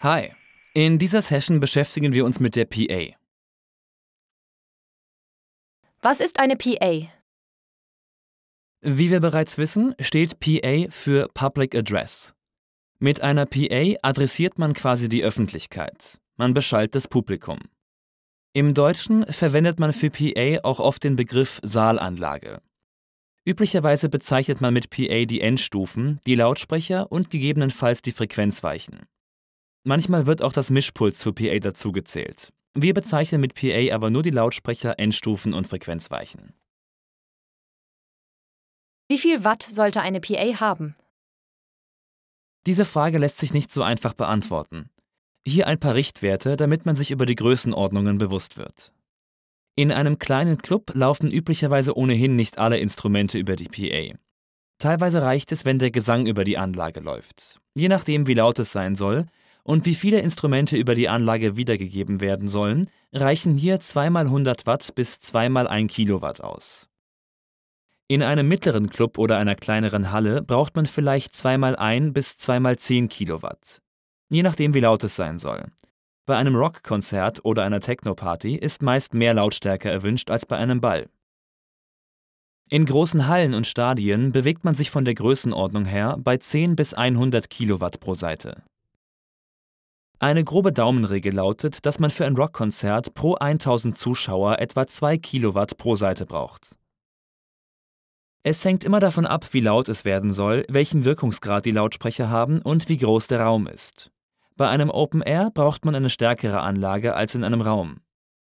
Hi, in dieser Session beschäftigen wir uns mit der PA. Was ist eine PA? Wie wir bereits wissen, steht PA für Public Address. Mit einer PA adressiert man quasi die Öffentlichkeit. Man beschallt das Publikum. Im Deutschen verwendet man für PA auch oft den Begriff Saalanlage. Üblicherweise bezeichnet man mit PA die Endstufen, die Lautsprecher und gegebenenfalls die Frequenzweichen. Manchmal wird auch das Mischpult zur PA dazugezählt. Wir bezeichnen mit PA aber nur die Lautsprecher, Endstufen und Frequenzweichen. Wie viel Watt sollte eine PA haben? Diese Frage lässt sich nicht so einfach beantworten. Hier ein paar Richtwerte, damit man sich über die Größenordnungen bewusst wird. In einem kleinen Club laufen üblicherweise ohnehin nicht alle Instrumente über die PA. Teilweise reicht es, wenn der Gesang über die Anlage läuft. Je nachdem, wie laut es sein soll, und wie viele Instrumente über die Anlage wiedergegeben werden sollen, reichen hier 2x100 Watt bis 2x1 Kilowatt aus. In einem mittleren Club oder einer kleineren Halle braucht man vielleicht 2x1 bis 2x10 Kilowatt. Je nachdem, wie laut es sein soll. Bei einem Rockkonzert oder einer Techno-Party ist meist mehr Lautstärke erwünscht als bei einem Ball. In großen Hallen und Stadien bewegt man sich von der Größenordnung her bei 10 bis 100 Kilowatt pro Seite. Eine grobe Daumenregel lautet, dass man für ein Rockkonzert pro 1000 Zuschauer etwa 2 Kilowatt pro Seite braucht. Es hängt immer davon ab, wie laut es werden soll, welchen Wirkungsgrad die Lautsprecher haben und wie groß der Raum ist. Bei einem Open Air braucht man eine stärkere Anlage als in einem Raum.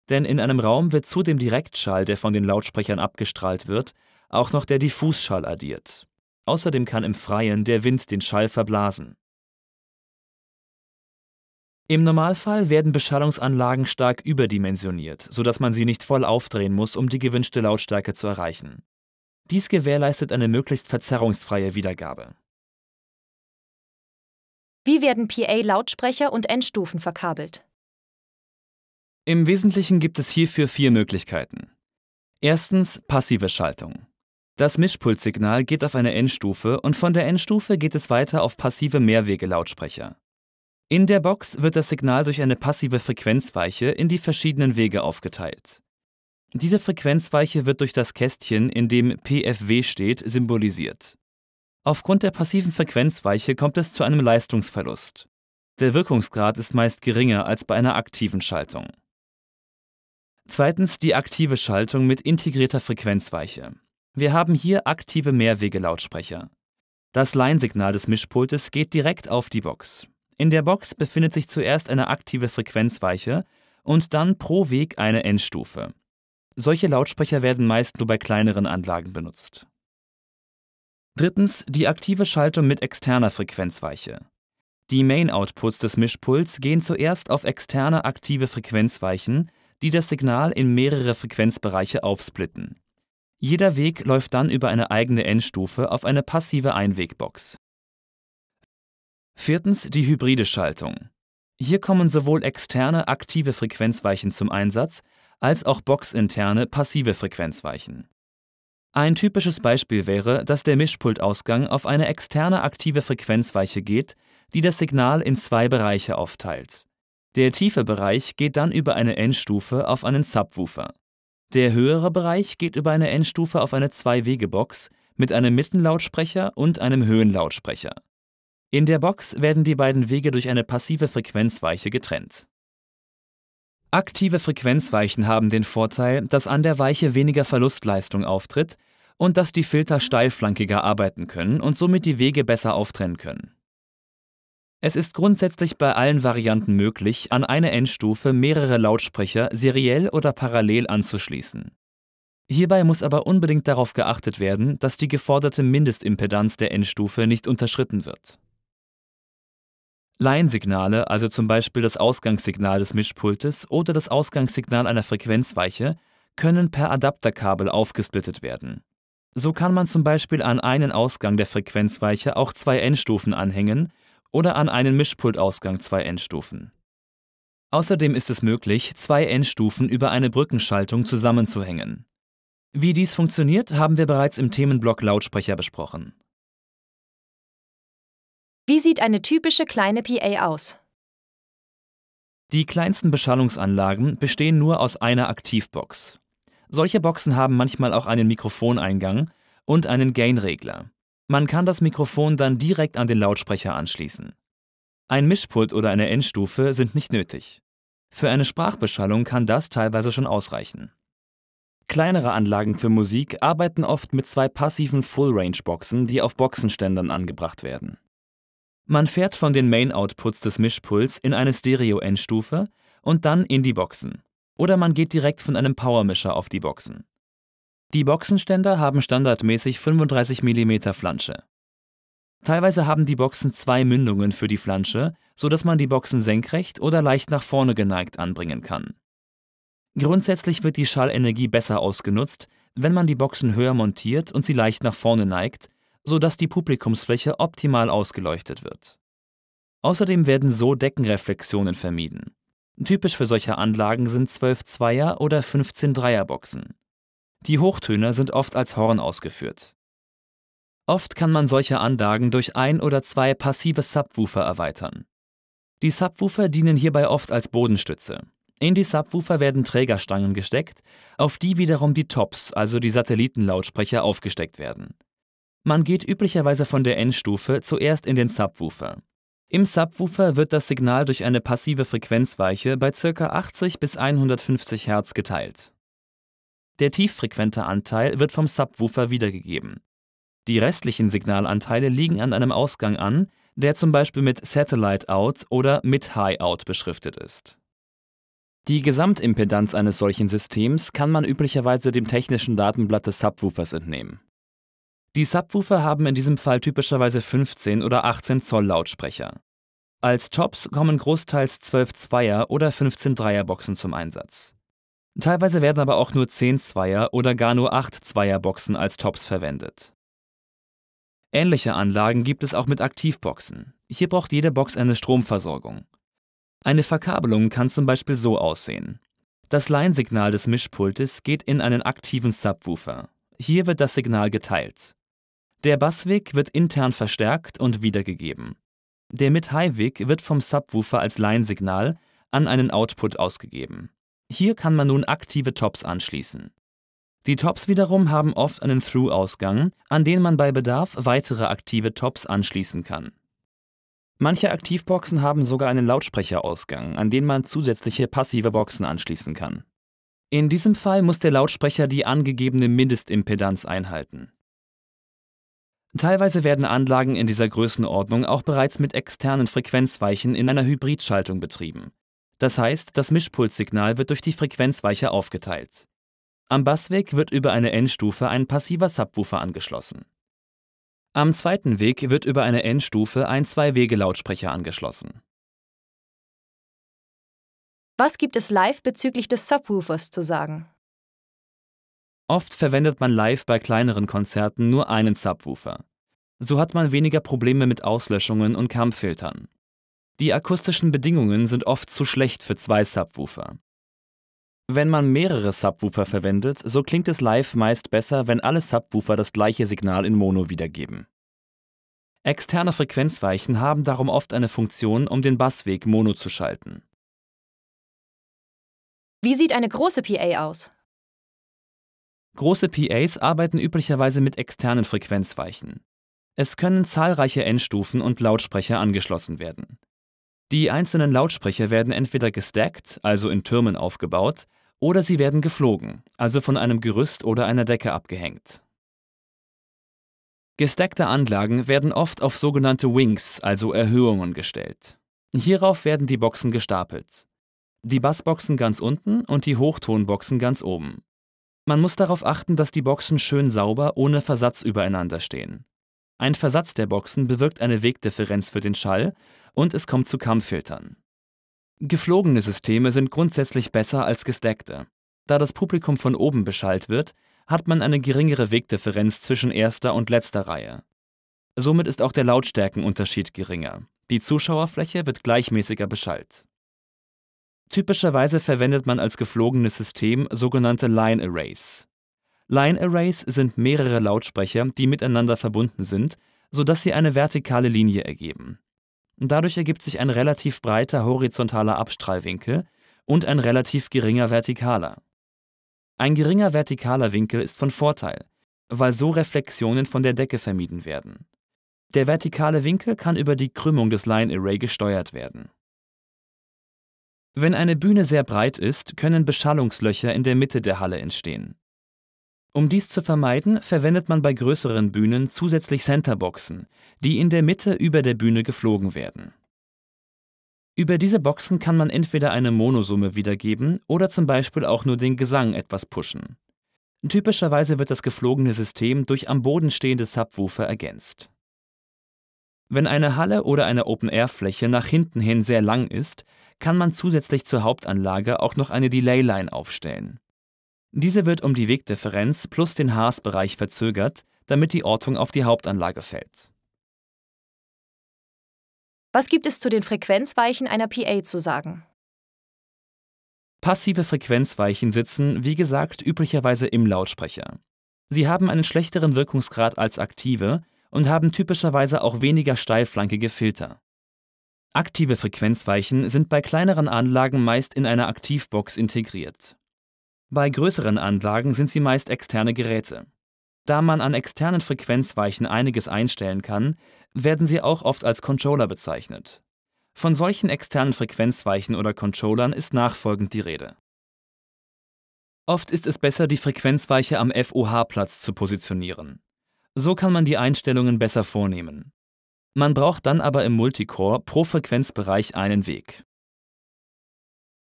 Denn in einem Raum wird zu dem Direktschall, der von den Lautsprechern abgestrahlt wird, auch noch der Diffusschall addiert. Außerdem kann im Freien der Wind den Schall verblasen. Im Normalfall werden Beschallungsanlagen stark überdimensioniert, sodass man sie nicht voll aufdrehen muss, um die gewünschte Lautstärke zu erreichen. Dies gewährleistet eine möglichst verzerrungsfreie Wiedergabe. Wie werden PA-Lautsprecher und Endstufen verkabelt? Im Wesentlichen gibt es hierfür vier Möglichkeiten. Erstens passive Schaltung. Das Mischpultsignal geht auf eine Endstufe und von der Endstufe geht es weiter auf passive Mehrwege-Lautsprecher. In der Box wird das Signal durch eine passive Frequenzweiche in die verschiedenen Wege aufgeteilt. Diese Frequenzweiche wird durch das Kästchen, in dem PFW steht, symbolisiert. Aufgrund der passiven Frequenzweiche kommt es zu einem Leistungsverlust. Der Wirkungsgrad ist meist geringer als bei einer aktiven Schaltung. Zweitens die aktive Schaltung mit integrierter Frequenzweiche. Wir haben hier aktive Mehrwege-Lautsprecher. Das Leinsignal des Mischpultes geht direkt auf die Box. In der Box befindet sich zuerst eine aktive Frequenzweiche und dann pro Weg eine Endstufe. Solche Lautsprecher werden meist nur bei kleineren Anlagen benutzt. Drittens die aktive Schaltung mit externer Frequenzweiche. Die Main-Outputs des Mischpuls gehen zuerst auf externe aktive Frequenzweichen, die das Signal in mehrere Frequenzbereiche aufsplitten. Jeder Weg läuft dann über eine eigene Endstufe auf eine passive Einwegbox. Viertens die hybride Schaltung. Hier kommen sowohl externe aktive Frequenzweichen zum Einsatz als auch boxinterne passive Frequenzweichen. Ein typisches Beispiel wäre, dass der Mischpultausgang auf eine externe aktive Frequenzweiche geht, die das Signal in zwei Bereiche aufteilt. Der tiefe Bereich geht dann über eine Endstufe auf einen Subwoofer. Der höhere Bereich geht über eine Endstufe auf eine Zwei-Wege-Box mit einem Mittenlautsprecher und einem Höhenlautsprecher. In der Box werden die beiden Wege durch eine passive Frequenzweiche getrennt. Aktive Frequenzweichen haben den Vorteil, dass an der Weiche weniger Verlustleistung auftritt und dass die Filter steilflankiger arbeiten können und somit die Wege besser auftrennen können. Es ist grundsätzlich bei allen Varianten möglich, an eine Endstufe mehrere Lautsprecher seriell oder parallel anzuschließen. Hierbei muss aber unbedingt darauf geachtet werden, dass die geforderte Mindestimpedanz der Endstufe nicht unterschritten wird. Line-Signale, also zum Beispiel das Ausgangssignal des Mischpultes oder das Ausgangssignal einer Frequenzweiche, können per Adapterkabel aufgesplittet werden. So kann man zum Beispiel an einen Ausgang der Frequenzweiche auch zwei Endstufen anhängen oder an einen Mischpultausgang zwei Endstufen. Außerdem ist es möglich, zwei Endstufen über eine Brückenschaltung zusammenzuhängen. Wie dies funktioniert, haben wir bereits im Themenblock Lautsprecher besprochen. Wie sieht eine typische kleine PA aus? Die kleinsten Beschallungsanlagen bestehen nur aus einer Aktivbox. Solche Boxen haben manchmal auch einen Mikrofoneingang und einen Gainregler. Man kann das Mikrofon dann direkt an den Lautsprecher anschließen. Ein Mischpult oder eine Endstufe sind nicht nötig. Für eine Sprachbeschallung kann das teilweise schon ausreichen. Kleinere Anlagen für Musik arbeiten oft mit zwei passiven Full-Range-Boxen, die auf Boxenständern angebracht werden. Man fährt von den Main-Outputs des Mischpuls in eine Stereo-Endstufe und dann in die Boxen. Oder man geht direkt von einem Powermischer auf die Boxen. Die Boxenständer haben standardmäßig 35 mm Flansche. Teilweise haben die Boxen zwei Mündungen für die Flansche, sodass man die Boxen senkrecht oder leicht nach vorne geneigt anbringen kann. Grundsätzlich wird die Schallenergie besser ausgenutzt, wenn man die Boxen höher montiert und sie leicht nach vorne neigt, sodass die Publikumsfläche optimal ausgeleuchtet wird. Außerdem werden so Deckenreflexionen vermieden. Typisch für solche Anlagen sind 12 Zweier- oder 15 boxen Die Hochtöne sind oft als Horn ausgeführt. Oft kann man solche Anlagen durch ein oder zwei passive Subwoofer erweitern. Die Subwoofer dienen hierbei oft als Bodenstütze. In die Subwoofer werden Trägerstangen gesteckt, auf die wiederum die Tops, also die Satellitenlautsprecher, aufgesteckt werden. Man geht üblicherweise von der N-Stufe zuerst in den Subwoofer. Im Subwoofer wird das Signal durch eine passive Frequenzweiche bei ca. 80 bis 150 Hertz geteilt. Der tieffrequente Anteil wird vom Subwoofer wiedergegeben. Die restlichen Signalanteile liegen an einem Ausgang an, der zum Beispiel mit Satellite Out oder mit High Out beschriftet ist. Die Gesamtimpedanz eines solchen Systems kann man üblicherweise dem technischen Datenblatt des Subwoofers entnehmen. Die Subwoofer haben in diesem Fall typischerweise 15 oder 18 Zoll Lautsprecher. Als Tops kommen großteils 12 Zweier oder 15 Dreier Boxen zum Einsatz. Teilweise werden aber auch nur 10 Zweier oder gar nur 8 Zweier Boxen als Tops verwendet. Ähnliche Anlagen gibt es auch mit Aktivboxen. Hier braucht jede Box eine Stromversorgung. Eine Verkabelung kann zum Beispiel so aussehen. Das Leinsignal des Mischpultes geht in einen aktiven Subwoofer. Hier wird das Signal geteilt. Der Bassweg wird intern verstärkt und wiedergegeben. Der Mid-High-Wig wird vom Subwoofer als Line-Signal an einen Output ausgegeben. Hier kann man nun aktive Tops anschließen. Die Tops wiederum haben oft einen Through-Ausgang, an den man bei Bedarf weitere aktive Tops anschließen kann. Manche Aktivboxen haben sogar einen Lautsprecherausgang, an den man zusätzliche passive Boxen anschließen kann. In diesem Fall muss der Lautsprecher die angegebene Mindestimpedanz einhalten. Teilweise werden Anlagen in dieser Größenordnung auch bereits mit externen Frequenzweichen in einer Hybridschaltung betrieben. Das heißt, das Mischpulssignal wird durch die Frequenzweiche aufgeteilt. Am Bassweg wird über eine N-Stufe ein passiver Subwoofer angeschlossen. Am zweiten Weg wird über eine N-Stufe ein Zwei-Wege-Lautsprecher angeschlossen. Was gibt es live bezüglich des Subwoofers zu sagen? Oft verwendet man live bei kleineren Konzerten nur einen Subwoofer. So hat man weniger Probleme mit Auslöschungen und Kampffiltern. Die akustischen Bedingungen sind oft zu schlecht für zwei Subwoofer. Wenn man mehrere Subwoofer verwendet, so klingt es live meist besser, wenn alle Subwoofer das gleiche Signal in Mono wiedergeben. Externe Frequenzweichen haben darum oft eine Funktion, um den Bassweg Mono zu schalten. Wie sieht eine große PA aus? Große PAs arbeiten üblicherweise mit externen Frequenzweichen. Es können zahlreiche Endstufen und Lautsprecher angeschlossen werden. Die einzelnen Lautsprecher werden entweder gestackt, also in Türmen aufgebaut, oder sie werden geflogen, also von einem Gerüst oder einer Decke abgehängt. Gestackte Anlagen werden oft auf sogenannte Wings, also Erhöhungen, gestellt. Hierauf werden die Boxen gestapelt. Die Bassboxen ganz unten und die Hochtonboxen ganz oben. Man muss darauf achten, dass die Boxen schön sauber ohne Versatz übereinander stehen. Ein Versatz der Boxen bewirkt eine Wegdifferenz für den Schall und es kommt zu Kammfiltern. Geflogene Systeme sind grundsätzlich besser als gesteckte. Da das Publikum von oben beschallt wird, hat man eine geringere Wegdifferenz zwischen erster und letzter Reihe. Somit ist auch der Lautstärkenunterschied geringer. Die Zuschauerfläche wird gleichmäßiger beschallt. Typischerweise verwendet man als geflogenes System sogenannte Line Arrays. Line Arrays sind mehrere Lautsprecher, die miteinander verbunden sind, sodass sie eine vertikale Linie ergeben. Dadurch ergibt sich ein relativ breiter horizontaler Abstrahlwinkel und ein relativ geringer vertikaler. Ein geringer vertikaler Winkel ist von Vorteil, weil so Reflexionen von der Decke vermieden werden. Der vertikale Winkel kann über die Krümmung des Line Array gesteuert werden. Wenn eine Bühne sehr breit ist, können Beschallungslöcher in der Mitte der Halle entstehen. Um dies zu vermeiden, verwendet man bei größeren Bühnen zusätzlich Centerboxen, die in der Mitte über der Bühne geflogen werden. Über diese Boxen kann man entweder eine Monosumme wiedergeben oder zum Beispiel auch nur den Gesang etwas pushen. Typischerweise wird das geflogene System durch am Boden stehende Subwoofer ergänzt. Wenn eine Halle oder eine Open-Air-Fläche nach hinten hin sehr lang ist, kann man zusätzlich zur Hauptanlage auch noch eine Delay-Line aufstellen. Diese wird um die Wegdifferenz plus den Haas-Bereich verzögert, damit die Ortung auf die Hauptanlage fällt. Was gibt es zu den Frequenzweichen einer PA zu sagen? Passive Frequenzweichen sitzen, wie gesagt, üblicherweise im Lautsprecher. Sie haben einen schlechteren Wirkungsgrad als aktive, und haben typischerweise auch weniger steilflankige Filter. Aktive Frequenzweichen sind bei kleineren Anlagen meist in einer Aktivbox integriert. Bei größeren Anlagen sind sie meist externe Geräte. Da man an externen Frequenzweichen einiges einstellen kann, werden sie auch oft als Controller bezeichnet. Von solchen externen Frequenzweichen oder Controllern ist nachfolgend die Rede. Oft ist es besser, die Frequenzweiche am FOH-Platz zu positionieren. So kann man die Einstellungen besser vornehmen. Man braucht dann aber im Multicore pro Frequenzbereich einen Weg.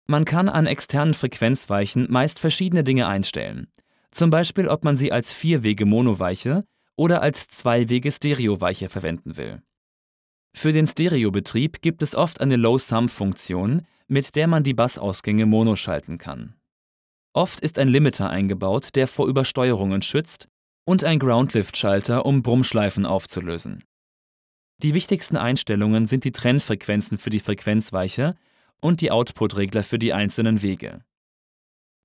Man kann an externen Frequenzweichen meist verschiedene Dinge einstellen. Zum Beispiel, ob man sie als Vierwege-Monoweiche oder als Zweiwege-Stereoweiche verwenden will. Für den Stereobetrieb gibt es oft eine Low-Sum-Funktion, mit der man die Bassausgänge mono schalten kann. Oft ist ein Limiter eingebaut, der vor Übersteuerungen schützt und ein Groundlift-Schalter, um Brummschleifen aufzulösen. Die wichtigsten Einstellungen sind die Trennfrequenzen für die Frequenzweiche und die Output-Regler für die einzelnen Wege.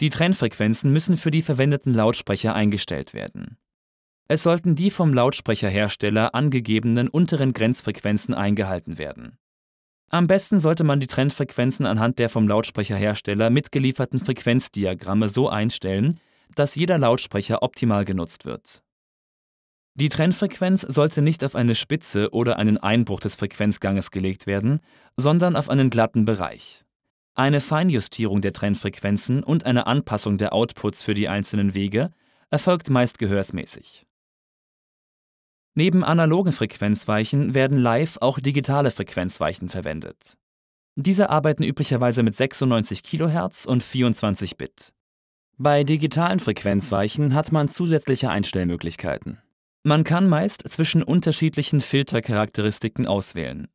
Die Trennfrequenzen müssen für die verwendeten Lautsprecher eingestellt werden. Es sollten die vom Lautsprecherhersteller angegebenen unteren Grenzfrequenzen eingehalten werden. Am besten sollte man die Trennfrequenzen anhand der vom Lautsprecherhersteller mitgelieferten Frequenzdiagramme so einstellen, dass jeder Lautsprecher optimal genutzt wird. Die Trennfrequenz sollte nicht auf eine Spitze oder einen Einbruch des Frequenzganges gelegt werden, sondern auf einen glatten Bereich. Eine Feinjustierung der Trennfrequenzen und eine Anpassung der Outputs für die einzelnen Wege erfolgt meist gehörsmäßig. Neben analogen Frequenzweichen werden live auch digitale Frequenzweichen verwendet. Diese arbeiten üblicherweise mit 96 kHz und 24 Bit. Bei digitalen Frequenzweichen hat man zusätzliche Einstellmöglichkeiten. Man kann meist zwischen unterschiedlichen Filtercharakteristiken auswählen.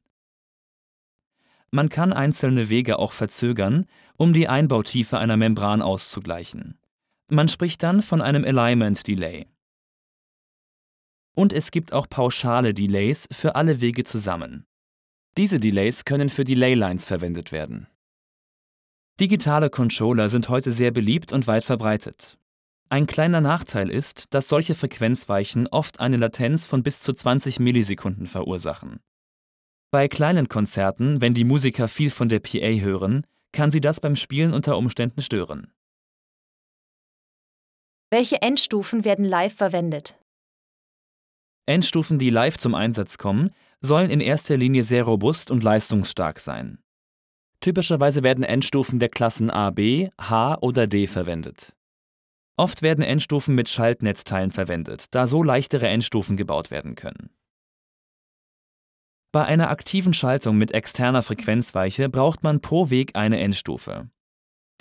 Man kann einzelne Wege auch verzögern, um die Einbautiefe einer Membran auszugleichen. Man spricht dann von einem Alignment Delay. Und es gibt auch pauschale Delays für alle Wege zusammen. Diese Delays können für Delaylines verwendet werden. Digitale Controller sind heute sehr beliebt und weit verbreitet. Ein kleiner Nachteil ist, dass solche Frequenzweichen oft eine Latenz von bis zu 20 Millisekunden verursachen. Bei kleinen Konzerten, wenn die Musiker viel von der PA hören, kann sie das beim Spielen unter Umständen stören. Welche Endstufen werden live verwendet? Endstufen, die live zum Einsatz kommen, sollen in erster Linie sehr robust und leistungsstark sein. Typischerweise werden Endstufen der Klassen A, B, H oder D verwendet. Oft werden Endstufen mit Schaltnetzteilen verwendet, da so leichtere Endstufen gebaut werden können. Bei einer aktiven Schaltung mit externer Frequenzweiche braucht man pro Weg eine Endstufe.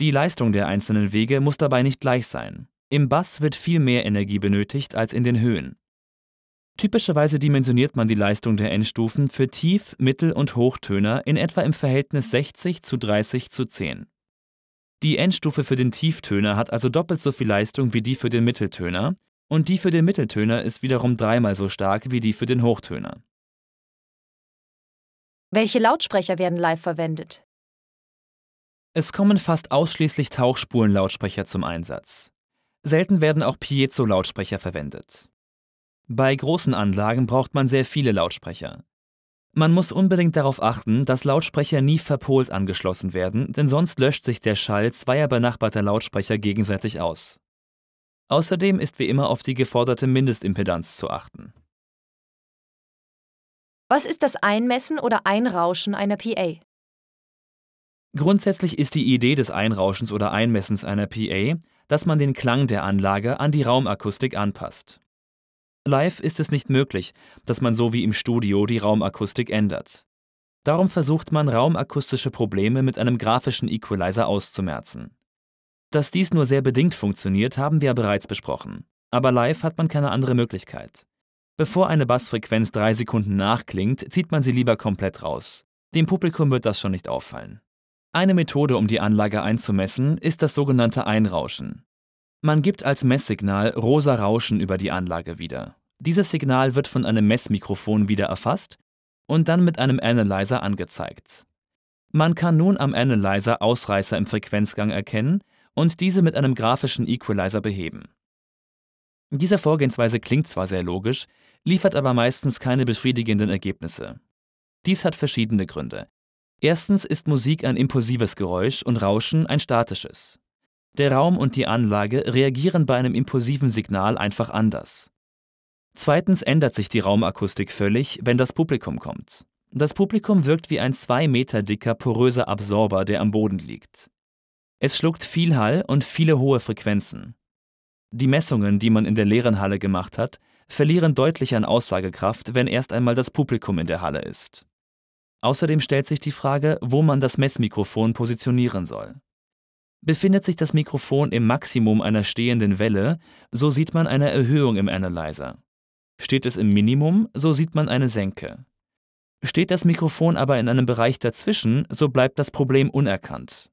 Die Leistung der einzelnen Wege muss dabei nicht gleich sein. Im Bass wird viel mehr Energie benötigt als in den Höhen. Typischerweise dimensioniert man die Leistung der Endstufen für Tief Mittel und Hochtöner in etwa im Verhältnis 60 zu zu 30 10. Die Endstufe für den Tieftöner hat also doppelt so viel Leistung wie die für den Mitteltöner und die für den Mitteltöner ist wiederum dreimal so stark wie die für den Hochtöner. Welche Lautsprecher werden live verwendet? Es kommen fast ausschließlich Tauchspulen-Lautsprecher zum Einsatz. Selten werden auch Piezo-Lautsprecher verwendet. Bei großen Anlagen braucht man sehr viele Lautsprecher. Man muss unbedingt darauf achten, dass Lautsprecher nie verpolt angeschlossen werden, denn sonst löscht sich der Schall zweier benachbarter Lautsprecher gegenseitig aus. Außerdem ist wie immer auf die geforderte Mindestimpedanz zu achten. Was ist das Einmessen oder Einrauschen einer PA? Grundsätzlich ist die Idee des Einrauschens oder Einmessens einer PA, dass man den Klang der Anlage an die Raumakustik anpasst. Live ist es nicht möglich, dass man so wie im Studio die Raumakustik ändert. Darum versucht man, raumakustische Probleme mit einem grafischen Equalizer auszumerzen. Dass dies nur sehr bedingt funktioniert, haben wir ja bereits besprochen. Aber live hat man keine andere Möglichkeit. Bevor eine Bassfrequenz drei Sekunden nachklingt, zieht man sie lieber komplett raus. Dem Publikum wird das schon nicht auffallen. Eine Methode, um die Anlage einzumessen, ist das sogenannte Einrauschen. Man gibt als Messsignal rosa Rauschen über die Anlage wieder. Dieses Signal wird von einem Messmikrofon wieder erfasst und dann mit einem Analyzer angezeigt. Man kann nun am Analyzer Ausreißer im Frequenzgang erkennen und diese mit einem grafischen Equalizer beheben. Diese Vorgehensweise klingt zwar sehr logisch, liefert aber meistens keine befriedigenden Ergebnisse. Dies hat verschiedene Gründe. Erstens ist Musik ein impulsives Geräusch und Rauschen ein statisches. Der Raum und die Anlage reagieren bei einem impulsiven Signal einfach anders. Zweitens ändert sich die Raumakustik völlig, wenn das Publikum kommt. Das Publikum wirkt wie ein zwei Meter dicker poröser Absorber, der am Boden liegt. Es schluckt viel Hall und viele hohe Frequenzen. Die Messungen, die man in der leeren Halle gemacht hat, verlieren deutlich an Aussagekraft, wenn erst einmal das Publikum in der Halle ist. Außerdem stellt sich die Frage, wo man das Messmikrofon positionieren soll. Befindet sich das Mikrofon im Maximum einer stehenden Welle, so sieht man eine Erhöhung im Analyzer. Steht es im Minimum, so sieht man eine Senke. Steht das Mikrofon aber in einem Bereich dazwischen, so bleibt das Problem unerkannt.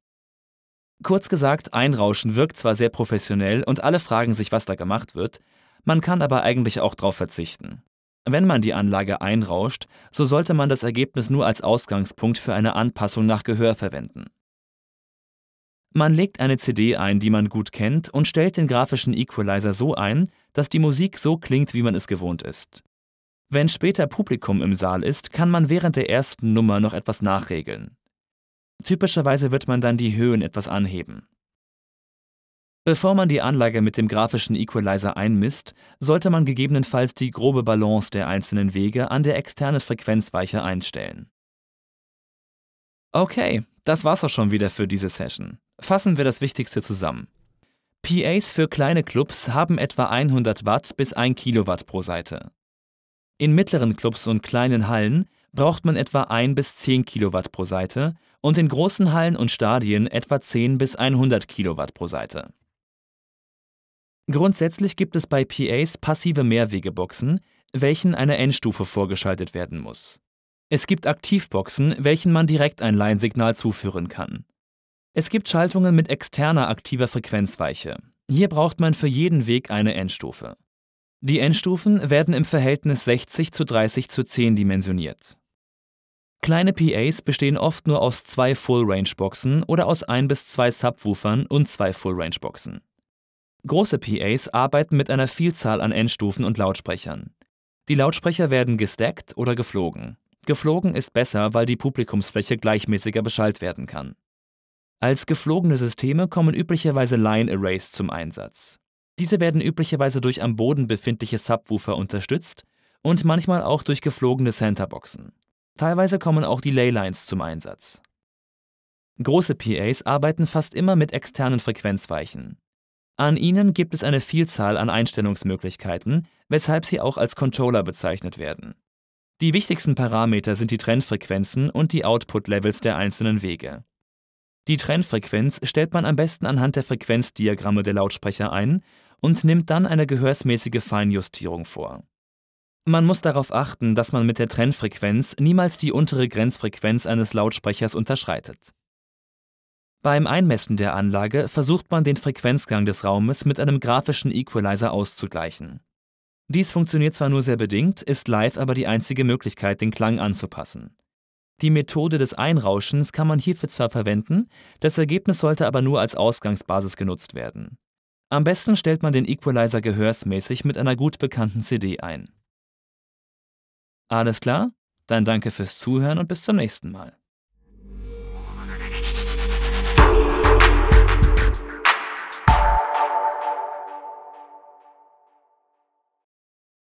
Kurz gesagt, Einrauschen wirkt zwar sehr professionell und alle fragen sich, was da gemacht wird, man kann aber eigentlich auch darauf verzichten. Wenn man die Anlage einrauscht, so sollte man das Ergebnis nur als Ausgangspunkt für eine Anpassung nach Gehör verwenden. Man legt eine CD ein, die man gut kennt, und stellt den grafischen Equalizer so ein, dass die Musik so klingt, wie man es gewohnt ist. Wenn später Publikum im Saal ist, kann man während der ersten Nummer noch etwas nachregeln. Typischerweise wird man dann die Höhen etwas anheben. Bevor man die Anlage mit dem grafischen Equalizer einmisst, sollte man gegebenenfalls die grobe Balance der einzelnen Wege an der externen Frequenzweiche einstellen. Okay, das war's auch schon wieder für diese Session. Fassen wir das Wichtigste zusammen. PAs für kleine Clubs haben etwa 100 Watt bis 1 Kilowatt pro Seite. In mittleren Clubs und kleinen Hallen braucht man etwa 1 bis 10 Kilowatt pro Seite und in großen Hallen und Stadien etwa 10 bis 100 Kilowatt pro Seite. Grundsätzlich gibt es bei PAs passive Mehrwegeboxen, welchen eine Endstufe vorgeschaltet werden muss. Es gibt Aktivboxen, welchen man direkt ein Leinsignal zuführen kann. Es gibt Schaltungen mit externer aktiver Frequenzweiche. Hier braucht man für jeden Weg eine Endstufe. Die Endstufen werden im Verhältnis 60 zu 30 zu 10 dimensioniert. Kleine PAs bestehen oft nur aus zwei Full-Range-Boxen oder aus ein bis zwei Subwoofern und zwei Full-Range-Boxen. Große PAs arbeiten mit einer Vielzahl an Endstufen und Lautsprechern. Die Lautsprecher werden gestackt oder geflogen. Geflogen ist besser, weil die Publikumsfläche gleichmäßiger beschallt werden kann. Als geflogene Systeme kommen üblicherweise Line-Arrays zum Einsatz. Diese werden üblicherweise durch am Boden befindliche Subwoofer unterstützt und manchmal auch durch geflogene Centerboxen. Teilweise kommen auch die Leylines zum Einsatz. Große PAs arbeiten fast immer mit externen Frequenzweichen. An ihnen gibt es eine Vielzahl an Einstellungsmöglichkeiten, weshalb sie auch als Controller bezeichnet werden. Die wichtigsten Parameter sind die Trendfrequenzen und die Output-Levels der einzelnen Wege. Die Trennfrequenz stellt man am besten anhand der Frequenzdiagramme der Lautsprecher ein und nimmt dann eine gehörsmäßige Feinjustierung vor. Man muss darauf achten, dass man mit der Trennfrequenz niemals die untere Grenzfrequenz eines Lautsprechers unterschreitet. Beim Einmessen der Anlage versucht man den Frequenzgang des Raumes mit einem grafischen Equalizer auszugleichen. Dies funktioniert zwar nur sehr bedingt, ist live aber die einzige Möglichkeit, den Klang anzupassen. Die Methode des Einrauschens kann man hierfür zwar verwenden, das Ergebnis sollte aber nur als Ausgangsbasis genutzt werden. Am besten stellt man den Equalizer gehörsmäßig mit einer gut bekannten CD ein. Alles klar? Dann danke fürs Zuhören und bis zum nächsten Mal.